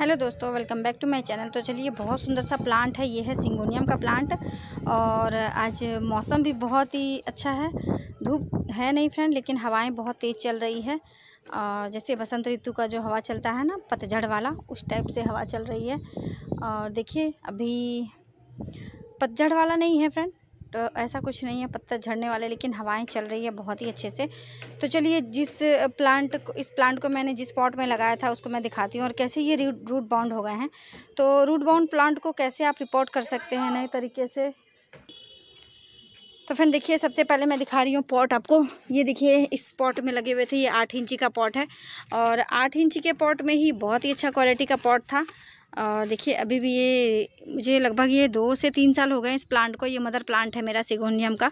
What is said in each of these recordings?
hello दोस्तों welcome back to my channel तो चलिए बहुत सुंदर सा प्लांट है ये है सिंगोनियम का प्लांट और आज मौसम भी बहुत ही अच्छा है धूप है नहीं फ्रेंड लेकिन हवाएं बहुत तेज़ चल रही है और जैसे बसंत ऋतु का जो हवा चलता है ना पतझड़ वाला उस टाइप से हवा चल रही है और देखिए अभी पतझड़ वाला नहीं है फ्रेंड तो ऐसा कुछ नहीं है पत्ता झड़ने वाले लेकिन हवाएं चल रही है बहुत ही अच्छे से तो चलिए जिस प्लांट इस प्लांट को मैंने जिस पॉट में लगाया था उसको मैं दिखाती हूँ और कैसे ये रूट बाउंड हो गए हैं तो रूट बाउंड प्लांट को कैसे आप रिपोर्ट कर सकते हैं नए तरीके से तो फिर देखिए सबसे पहले मैं दिखा रही हूँ पॉट आपको ये देखिए इस पॉट में लगे हुए थे ये आठ इंची का पॉट है और आठ इंची के पॉट में ही बहुत ही अच्छा क्वालिटी का पॉट था और देखिए अभी भी ये मुझे लगभग ये दो से तीन साल हो गए इस प्लांट को ये मदर प्लांट है मेरा सिगोनियम का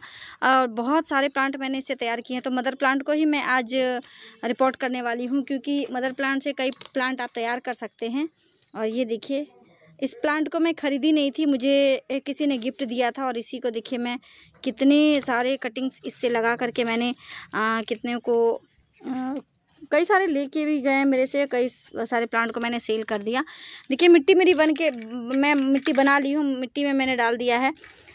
और बहुत सारे प्लांट मैंने इससे तैयार किए हैं तो मदर प्लांट को ही मैं आज रिपोर्ट करने वाली हूँ क्योंकि मदर प्लांट से कई प्लांट आप तैयार कर सकते हैं और ये देखिए इस प्लांट को मैं ख़रीदी नहीं थी मुझे किसी ने गिफ्ट दिया था और इसी को देखिए मैं कितने सारे कटिंग्स इससे लगा करके मैंने आ, कितने को आ, कई सारे लेके भी गए मेरे से कई सारे प्लांट को मैंने सेल कर दिया देखिए मिट्टी मेरी बन के मैं मिट्टी बना ली हूँ मिट्टी में मैंने डाल दिया है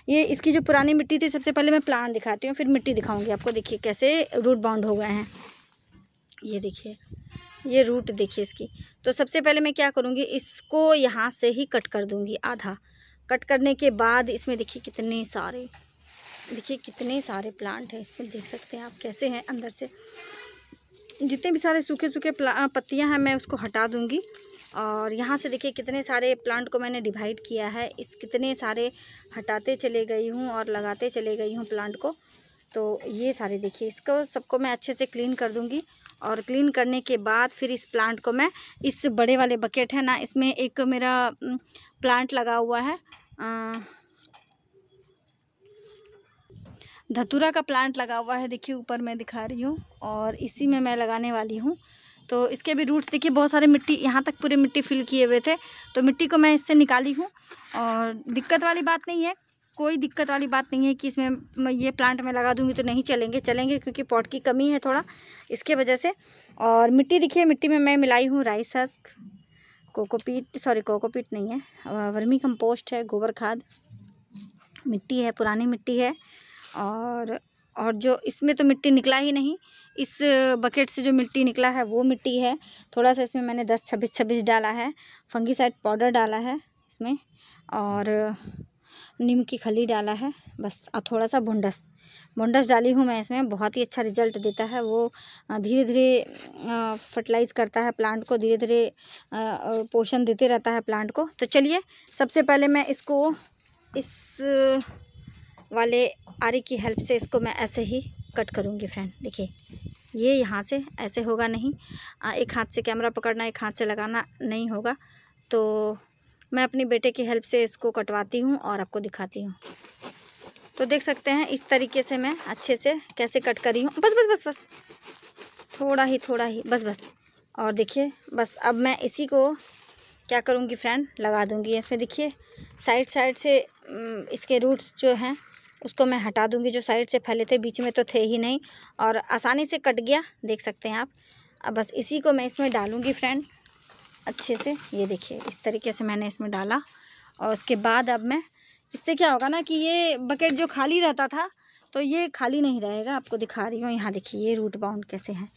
ये इसकी जो पुरानी मिट्टी थी सबसे पहले मैं प्लांट दिखाती हूँ फिर मिट्टी दिखाऊँगी आपको देखिए कैसे रूट बाउंड हो गए हैं ये देखिए ये रूट देखिए इसकी तो सबसे पहले मैं क्या करूँगी इसको यहाँ से ही कट कर दूँगी आधा कट करने के बाद इसमें देखिए कितने सारे देखिए कितने सारे प्लांट हैं इसमें देख सकते हैं आप कैसे हैं अंदर से जितने भी सारे सूखे सूखे पत्तियां हैं मैं उसको हटा दूँगी और यहाँ से देखिए कितने सारे प्लांट को मैंने डिवाइड किया है इस कितने सारे हटाते चले गई हूँ और लगाते चले गई हूँ प्लांट को तो ये सारे देखिए इसको सबको मैं अच्छे से क्लीन कर दूँगी और क्लीन करने के बाद फिर इस प्लांट को मैं इस बड़े वाले बकेट है ना इसमें एक मेरा प्लांट लगा हुआ है आ, धतूरा का प्लांट लगा हुआ है देखिए ऊपर मैं दिखा रही हूँ और इसी में मैं लगाने वाली हूँ तो इसके भी रूट्स देखिए बहुत सारे मिट्टी यहाँ तक पूरे मिट्टी फिल किए हुए थे तो मिट्टी को मैं इससे निकाली हूँ और दिक्कत वाली बात नहीं है कोई दिक्कत वाली बात नहीं है कि इसमें ये प्लांट मैं लगा दूंगी तो नहीं चलेंगे चलेंगे क्योंकि पॉट की कमी है थोड़ा इसके वजह से और मिट्टी देखिए मिट्टी में मैं मिलाई हूँ rice husk cocopeat sorry cocopeat नहीं है वर्मी कंपोस्ट है गोबर खाद मिट्टी है पुरानी मिट्टी है और और जो इसमें तो मिट्टी निकला ही नहीं इस बकेट से जो मिट्टी निकला है वो मिट्टी है थोड़ा सा इसमें मैंने दस छब्बीस छब्बीस डाला है फंगीसाइड पाउडर डाला है इसमें और नीम की खली डाला है बस और थोड़ा सा भुंडस भुंडस डाली हूँ मैं इसमें बहुत ही अच्छा रिजल्ट देता है वो धीरे धीरे फर्टिलाइज़ करता है प्लांट को धीरे धीरे पोषण देते रहता है प्लांट को तो चलिए सबसे पहले मैं इसको इस वाले आरी की हेल्प से इसको मैं ऐसे ही कट करूँगी फ्रेंड देखिए ये यहाँ से ऐसे होगा नहीं एक हाथ से कैमरा पकड़ना एक हाथ से लगाना नहीं होगा तो मैं अपने बेटे की हेल्प से इसको कटवाती हूँ और आपको दिखाती हूँ तो देख सकते हैं इस तरीके से मैं अच्छे से कैसे कट करी हूँ बस बस बस बस थोड़ा ही थोड़ा ही बस बस और देखिए बस अब मैं इसी को क्या करूँगी फ्रेंड लगा दूँगी इसमें देखिए साइड साइड से इसके रूट्स जो हैं उसको मैं हटा दूंगी जो साइड से फैले थे बीच में तो थे ही नहीं और आसानी से कट गया देख सकते हैं आप अब बस इसी को मैं इसमें डालूँगी फ्रेंड अच्छे से ये देखिए इस तरीके से मैंने इसमें डाला और उसके बाद अब मैं इससे क्या होगा ना कि ये बकेट जो खाली रहता था तो ये खाली नहीं रहेगा आपको दिखा रही हूँ यहाँ देखिए ये रूट बाउंड कैसे हैं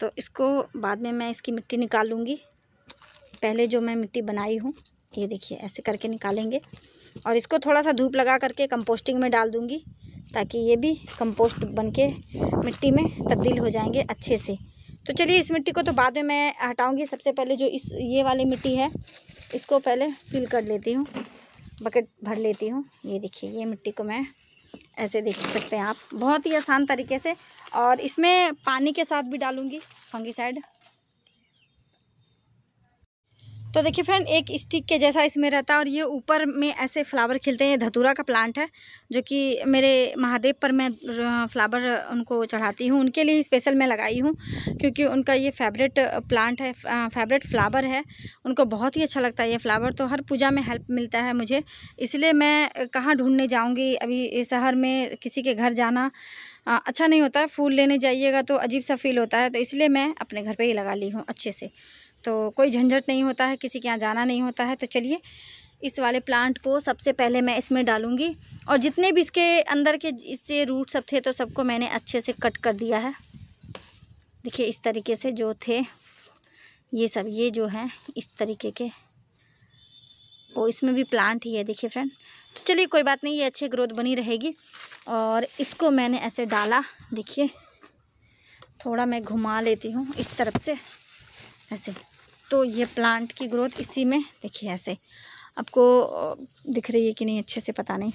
तो इसको बाद में मैं इसकी मिट्टी निकाल लूँगी पहले जो मैं मिट्टी बनाई हूँ ये देखिए ऐसे करके निकालेंगे और इसको थोड़ा सा धूप लगा करके कंपोस्टिंग में डाल दूंगी ताकि ये भी कंपोस्ट बन के मिट्टी में तब्दील हो जाएंगे अच्छे से तो चलिए इस मिट्टी को तो बाद में मैं हटाऊँगी सबसे पहले जो इस ये वाली मिट्टी है इसको पहले फिल कर लेती हूँ बकेट भर लेती हूँ ये देखिए ये मिट्टी को मैं ऐसे देख सकते हैं आप बहुत ही आसान तरीके से और इसमें पानी के साथ भी डालूँगी फंगी साइड तो देखिए फ्रेंड एक स्टिक के जैसा इसमें रहता है और ये ऊपर में ऐसे फ्लावर खिलते हैं धतूरा का प्लांट है जो कि मेरे महादेव पर मैं फ्लावर उनको चढ़ाती हूँ उनके लिए स्पेशल मैं लगाई हूँ क्योंकि उनका ये फेवरेट प्लांट है फेवरेट फ्लावर है उनको बहुत ही अच्छा लगता है ये फ्लावर तो हर पूजा में हेल्प मिलता है मुझे इसलिए मैं कहाँ ढूंढने जाऊँगी अभी शहर में किसी के घर जाना अच्छा नहीं होता है फूल लेने जाइएगा तो अजीब सा फील होता है तो इसलिए मैं अपने घर पर ही लगा ली हूँ अच्छे से तो कोई झंझट नहीं होता है किसी के यहाँ जाना नहीं होता है तो चलिए इस वाले प्लांट को सबसे पहले मैं इसमें डालूँगी और जितने भी इसके अंदर के इससे रूट सब थे तो सबको मैंने अच्छे से कट कर दिया है देखिए इस तरीके से जो थे ये सब ये जो हैं इस तरीके के वो इसमें भी प्लांट ही है देखिए फ्रेंड तो चलिए कोई बात नहीं ये अच्छे ग्रोथ बनी रहेगी और इसको मैंने ऐसे डाला देखिए थोड़ा मैं घुमा लेती हूँ इस तरफ से ऐसे तो ये प्लांट की ग्रोथ इसी में देखिए ऐसे आपको दिख रही है कि नहीं अच्छे से पता नहीं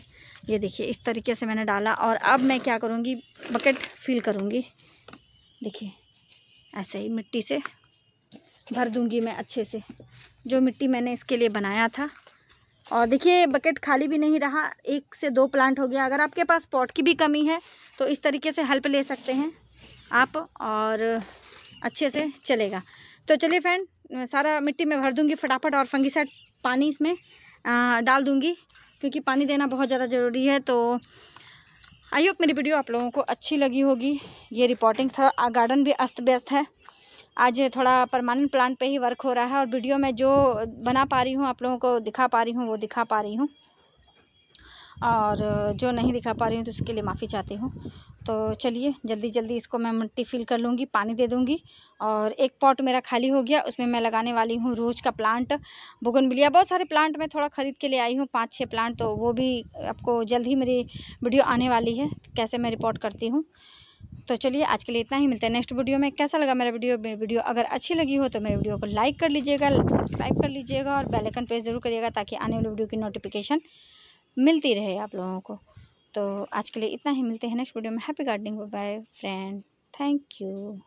ये देखिए इस तरीके से मैंने डाला और अब मैं क्या करूँगी बकेट फिल करूँगी देखिए ऐसे ही मिट्टी से भर दूँगी मैं अच्छे से जो मिट्टी मैंने इसके लिए बनाया था और देखिए बकेट खाली भी नहीं रहा एक से दो प्लांट हो गया अगर आपके पास पॉट की भी कमी है तो इस तरीके से हेल्प ले सकते हैं आप और अच्छे से चलेगा तो चलिए फ्रेंड सारा मिट्टी में भर दूँगी फटाफट और फंगीसाइड पानी इसमें आ, डाल दूँगी क्योंकि पानी देना बहुत ज़्यादा ज़रूरी है तो आई होप मेरी वीडियो आप लोगों को अच्छी लगी होगी ये रिपोर्टिंग थोड़ा गार्डन भी अस्त व्यस्त है आज थोड़ा परमानेंट प्लांट पे ही वर्क हो रहा है और वीडियो में जो बना पा रही हूँ आप लोगों को दिखा पा रही हूँ वो दिखा पा रही हूँ और जो नहीं दिखा पा रही हूँ तो उसके लिए माफ़ी चाहती हूँ तो चलिए जल्दी जल्दी इसको मैं मिट्टी फिल कर लूँगी पानी दे दूँगी और एक पॉट मेरा खाली हो गया उसमें मैं लगाने वाली हूँ रोज का प्लांट बुगनबिलिया बहुत सारे प्लांट मैं थोड़ा ख़रीद के लिए आई हूँ पाँच छः प्लांट तो वो भी आपको जल्द ही मेरी वीडियो आने वाली है कैसे मैं रिपोर्ट करती हूँ तो चलिए आज के लिए इतना ही मिलता है नेक्स्ट वीडियो में कैसा लगा मेरा वीडियो मेरी वीडियो अगर अच्छी लगी हो तो मेरे वीडियो को लाइक कर लीजिएगा सब्सक्राइब कर लीजिएगा और बेल आइकन प्रेस जरूर करिएगा ताकि आने वाली वीडियो की नोटिफिकेशन मिलती रहे आप लोगों को तो आज के लिए इतना ही मिलते हैं नेक्स्ट वीडियो में happy gardening bye friend thank you